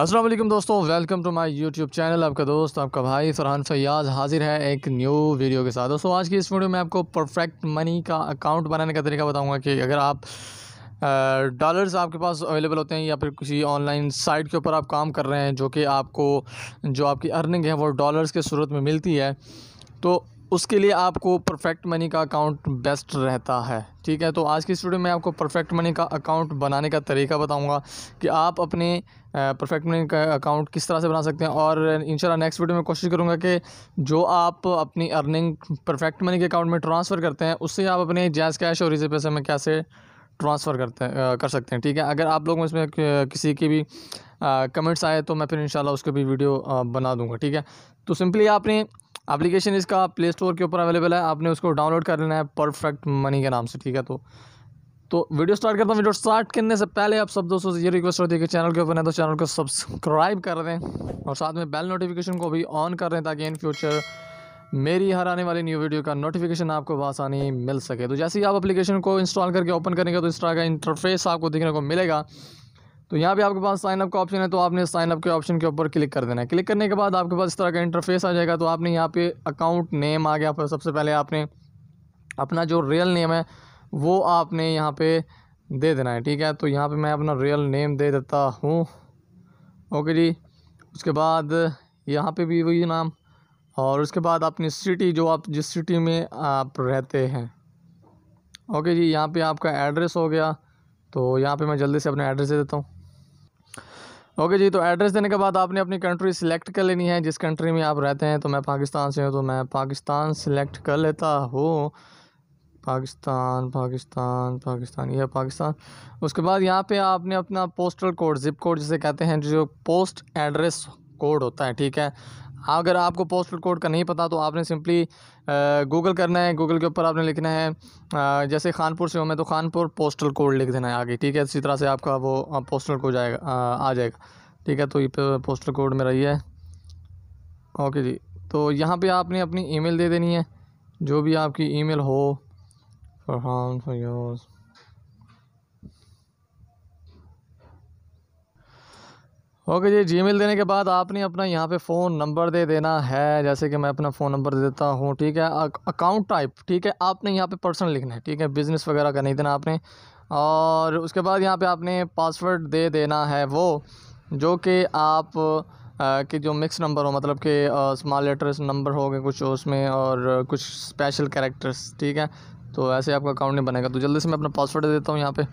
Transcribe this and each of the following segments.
असलम दोस्तों welcome to my YouTube channel आपका दोस्त आपका भाई फरहान फयाज हाजिर है एक न्यू वीडियो के साथ दोस्तों आज की इस वीडियो में आपको परफेक्ट मनी का अकाउंट बनाने का तरीका बताऊंगा कि अगर आप डॉलर्स आपके पास अवेलेबल होते हैं या फिर किसी ऑनलाइन साइट के ऊपर आप काम कर रहे हैं जो कि आपको जो आपकी अर्निंग है वो डॉलर्स के सूरत में मिलती है तो उसके लिए आपको परफेक्ट मनी का अकाउंट बेस्ट रहता है ठीक है तो आज की इस वीडियो में आपको परफेक्ट मनी का अकाउंट बनाने का तरीका बताऊंगा कि आप अपने परफेक्ट मनी का अकाउंट किस तरह से बना सकते हैं और इंशाल्लाह नेक्स्ट वीडियो में कोशिश करूंगा कि जो आप अपनी अर्निंग परफेक्ट मनी के अकाउंट में ट्रांसफ़र करते हैं उससे आप अपने जैस कैश और इसी पैसे में कैसे ट्रांसफ़र करते हैं कर सकते हैं ठीक है अगर आप लोगों में इसमें किसी की भी कमेंट्स आए तो मैं फिर इंशाल्लाह उसके भी वीडियो बना दूंगा ठीक है तो सिंपली आपने एप्लीकेशन इसका प्ले स्टोर के ऊपर अवेलेबल है आपने उसको डाउनलोड कर लेना है परफेक्ट मनी के नाम से ठीक है तो तो वीडियो स्टार्ट करता हूँ वीडियो स्टार्ट करने से पहले आप सब दोस्तों से ये रिक्वेस्ट होती है कि चैनल के ऊपर है तो चैनल को सब्सक्राइब कर दें और साथ में बेल नोटिफिकेशन को भी ऑन कर दें ताकि इन फ्यूचर मेरी हर आने वाली न्यू वीडियो का नोटिफिकेशन आपको आसानी मिल सके तो जैसे ही आप एप्लीकेशन को इंस्टॉल करके ओपन करेंगे तो इस तरह का इंटरफेस आपको देखने को मिलेगा तो यहाँ पे आपके पास साइनअप का ऑप्शन है तो आपने साइनअप के ऑप्शन के ऊपर क्लिक कर देना है क्लिक करने के बाद आपके पास इस तरह का इंटरफेस आ जाएगा तो आपने यहाँ पे अकाउंट नेम आ गया सबसे पहले आपने अपना जो रियल नेम है वो आपने यहाँ पे दे देना है ठीक है तो यहाँ पे मैं अपना रियल नेम दे देता हूँ ओके जी उसके बाद यहाँ पर भी वही नाम और उसके बाद अपनी सिटी जो आप जिस सिटी में आप रहते हैं ओके जी यहाँ पर आपका एड्रेस हो गया तो यहाँ पर मैं जल्दी से अपना एड्रेस दे देता हूँ ओके जी तो एड्रेस देने के बाद आपने अपनी कंट्री सिलेक्ट कर लेनी है जिस कंट्री में आप रहते हैं तो मैं पाकिस्तान से हूँ तो मैं पाकिस्तान सिलेक्ट कर लेता हूँ पाकिस्तान पाकिस्तान पाकिस्तान यह पाकिस्तान उसके बाद यहाँ पे आपने अपना पोस्टल कोड जिप कोड जिसे कहते हैं जो पोस्ट एड्रेस कोड होता है ठीक है अगर आपको पोस्टल कोड का नहीं पता तो आपने सिंपली गूगल करना है गूगल के ऊपर आपने लिखना है जैसे खानपुर से हूँ मैं तो खानपुर पोस्टल कोड लिख देना है आगे ठीक है इसी तरह से आपका वो पोस्टल कोड जाएगा आ, जाएगा ठीक है तो ये पोस्टल कोड मेरा ये है ओके जी तो यहाँ पे आपने अपनी ईमेल दे देनी है जो भी आपकी ईमेल हो फॉर फॉर ओके जी जीमेल देने के बाद आपने अपना यहाँ पे फ़ोन नंबर दे देना है जैसे कि मैं अपना फ़ोन नंबर दे देता हूँ ठीक है अकाउंट टाइप ठीक है आपने यहाँ पे पर्सनल लिखना है ठीक है बिज़नेस वगैरह का नहीं देना आपने और उसके बाद यहाँ पे आपने पासवर्ड दे देना है वो जो कि आप कि जो मिक्स नंबर हो मतलब कि स्मॉल लेटर्स नंबर हो गए कुछ उसमें और कुछ स्पेशल कैरेक्टर्स ठीक है तो ऐसे आपका अकाउंट नहीं बनेगा तो जल्दी से मैं अपना पासवर्ड दे देता हूँ यहाँ पर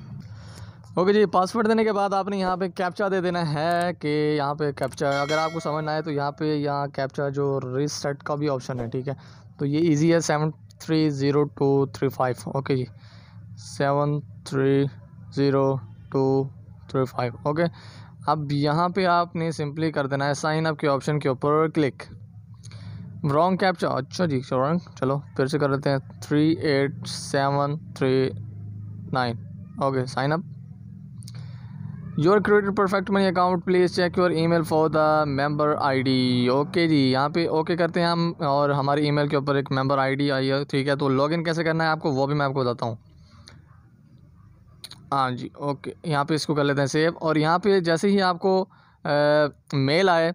ओके जी पासवर्ड देने के बाद आपने यहाँ पे कैप्चा दे देना है कि यहाँ पे कैप्चा अगर आपको समझ ना आए तो यहाँ पे यहाँ कैप्चा जो रीसेट का भी ऑप्शन है ठीक है तो ये इजी है seven three zero two three five okay जी seven three zero two three five okay अब यहाँ पे आपने सिंपली कर देना है साइन अप के ऑप्शन के ऊपर क्लिक रॉन्ग कैप्चा अच्छा जी रॉन्ग चलो फिर से कर देते हैं three eight seven three nine okay sign up your created perfect money account please check your email for the member ID okay जी यहाँ पे ओके okay करते हैं हम और हमारे ईमेल के ऊपर एक मेंबर आईडी आई है ठीक है तो लॉगिन कैसे करना है आपको वो भी मैं आपको बताता हूँ हाँ जी ओके यहाँ पे इसको कर लेते हैं सेव और यहाँ पे जैसे ही आपको आ, मेल आए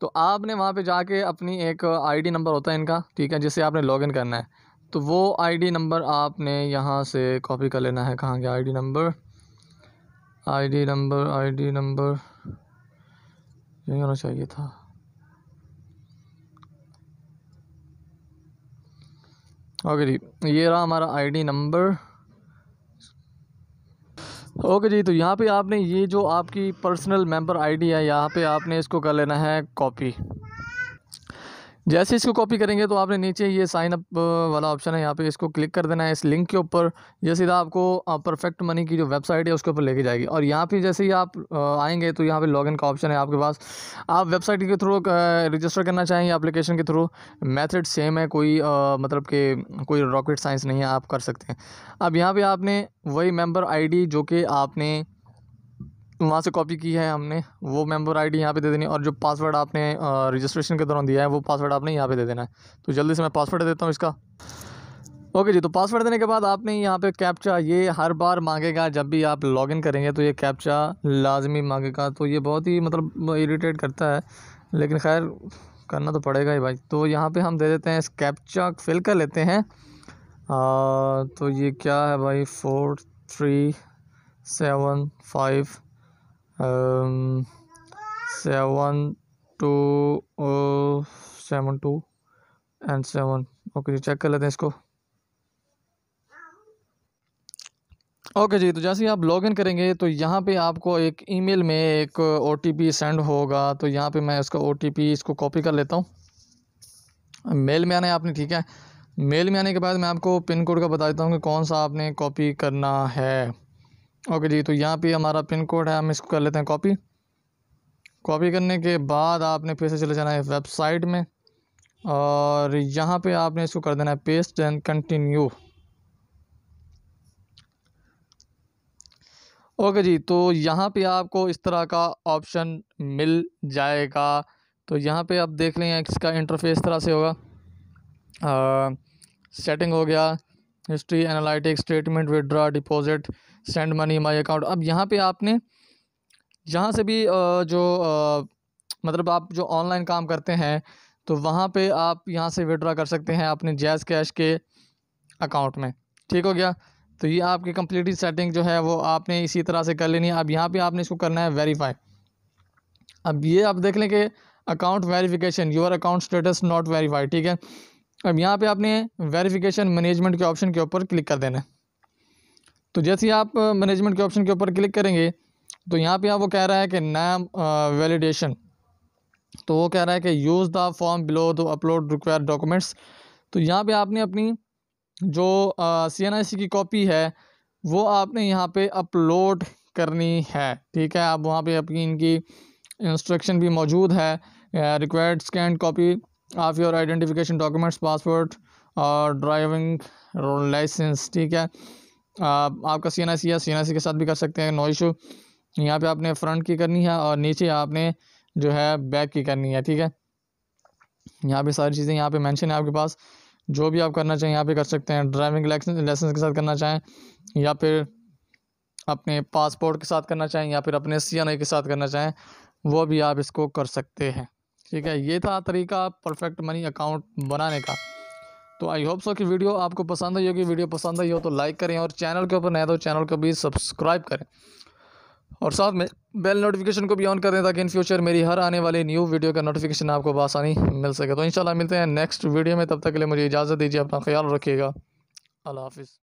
तो आपने वहाँ पे जाके अपनी एक डी नंबर होता है इनका ठीक है जिससे आपने लॉगिन करना है तो वो डी नंबर आपने यहाँ से कॉपी कर लेना है कहाँ गया D number ID number ID number यही होना चाहिए था ओके जी ये रहा हमारा आईडी नंबर ओके जी तो यहाँ पे आपने ये जो आपकी पर्सनल मेंबर आईडी है यहाँ पे आपने इसको कर लेना है कॉपी जैसे इसको कॉपी करेंगे तो आपने नीचे ये साइन अप वाला ऑप्शन है यहाँ पे इसको क्लिक कर देना है इस लिंक के ऊपर ये सीधा आपको परफेक्ट मनी की जो वेबसाइट है उसके ऊपर लेके जाएगी और यहाँ पे जैसे ही आप आएंगे तो यहाँ पे लॉगिन का ऑप्शन है आपके पास आप वेबसाइट के थ्रू रजिस्टर करना चाहें या के थ्रू मैथड सेम है कोई आ, मतलब कि कोई रॉकेट साइंस नहीं है आप कर सकते हैं अब यहाँ पर आपने वही मेम्बर आई जो कि आपने वहाँ से कॉपी की है हमने वो मेम्बर आईडी यहाँ पे दे देनी और जो पासवर्ड आपने रजिस्ट्रेशन के दौरान दिया है वो पासवर्ड आपने यहाँ पे दे देना है तो जल्दी से मैं पासवर्ड देता हूँ इसका ओके जी तो पासवर्ड देने के बाद आपने यहाँ पे कैप्चा ये हर बार मांगेगा जब भी आप लॉगिन करेंगे तो ये कैप्चा लाजमी मांगेगा तो ये बहुत ही मतलब इरीटेट करता है लेकिन खैर करना तो पड़ेगा ही भाई तो यहाँ पर हम दे देते हैं इस कैप्चा फिल कर लेते हैं तो ये क्या है भाई four three seven five seven two seven two and seven okay जी चेक कर लेते हैं इसको ओके okay जी तो जैसे ही आप लॉग इन करेंगे तो यहाँ पे आपको एक ईमेल में एक ओ सेंड होगा तो यहाँ पे मैं इसका ओ इसको कॉपी कर लेता हूँ मेल में आना है आपने ठीक है मेल में आने के बाद मैं आपको पिन कोड का बता देता हूँ कि कौन सा आपने कॉपी करना है ओके जी तो यहाँ पे हमारा पिन कोड है हम इसको कर लेते हैं कॉपी कॉपी करने के बाद आपने फिर से चले जाना है वेबसाइट में और यहाँ पे आपने इसको कर देना है पेस्ट एंड कंटिन्यू ओके जी तो यहाँ पे आपको इस तरह का ऑप्शन मिल जाएगा तो यहाँ पे आप देख लें इसका इंटरफेस तरह से होगा सेटिंग हो गया history analytics statement withdraw deposit send money my account अब यहाँ पे आपने जहाँ से भी जो मतलब आप जो ऑनलाइन काम करते हैं तो वहाँ पे आप यहाँ से विड्रा कर सकते हैं अपने जैज़ कैश के अकाउंट में ठीक हो गया तो ये आपकी कम्प्लीटली सेटिंग जो है वो आपने इसी तरह से कर लेनी है अब यहाँ पे आपने इसको करना है वेरीफाई अब ये आप देख लें कि account verification your account status not verify ठीक है अब यहाँ पे आपने वेरिफिकेशन मैनेजमेंट के ऑप्शन के ऊपर क्लिक कर देना है तो जैसे ही आप मैनेजमेंट के ऑप्शन के ऊपर क्लिक करेंगे तो यहाँ पे आप वो कह रहा है कि नाम वैलिडेशन तो वो कह रहा है कि use the form below the upload require documents तो यहाँ पे आपने अपनी जो सी एन आई सी की कॉपी है वो आपने यहाँ पे अपलोड करनी है ठीक है आप वहाँ पे अपनी इनकी इंस्ट्रक्शन भी मौजूद है required scanned copy of your identification documents passport और ड्राइविंग लाइसेंस ठीक है आप, आपका सी एन आई सी है सी एन आई सी के साथ भी कर सकते हैं नो इशू यहाँ पे आपने फ्रंट की करनी है और नीचे आपने जो है बैक की करनी है ठीक है यहाँ पे सारी चीज़ें यहाँ पे मेंशन है आपके पास जो भी आप करना चाहें यहाँ पे कर सकते हैं ड्राइविंग लाइसेंस के साथ करना चाहें या फिर अपने पासपोर्ट के साथ करना चाहें या फिर अपने सी के साथ करना चाहें वो भी आप इसको कर सकते हैं ठीक है ये था तरीका परफेक्ट मनी अकाउंट बनाने का तो आई होप सो कि वीडियो आपको पसंद आई होगी वीडियो पसंद आई हो तो लाइक करें और चैनल के ऊपर नया तो चैनल को भी सब्सक्राइब करें और साथ में बेल नोटिफिकेशन को भी ऑन करें ताकि इन फ्यूचर मेरी हर आने वाली न्यू वीडियो का नोटिफिकेशन आपको बसानी मिल सके तो इंशाल्लाह मिलते हैं नेक्स्ट वीडियो में तब तक के लिए मुझे इजाज़त दीजिए अपना ख्याल रखिएगा अल्लाह हाफिज़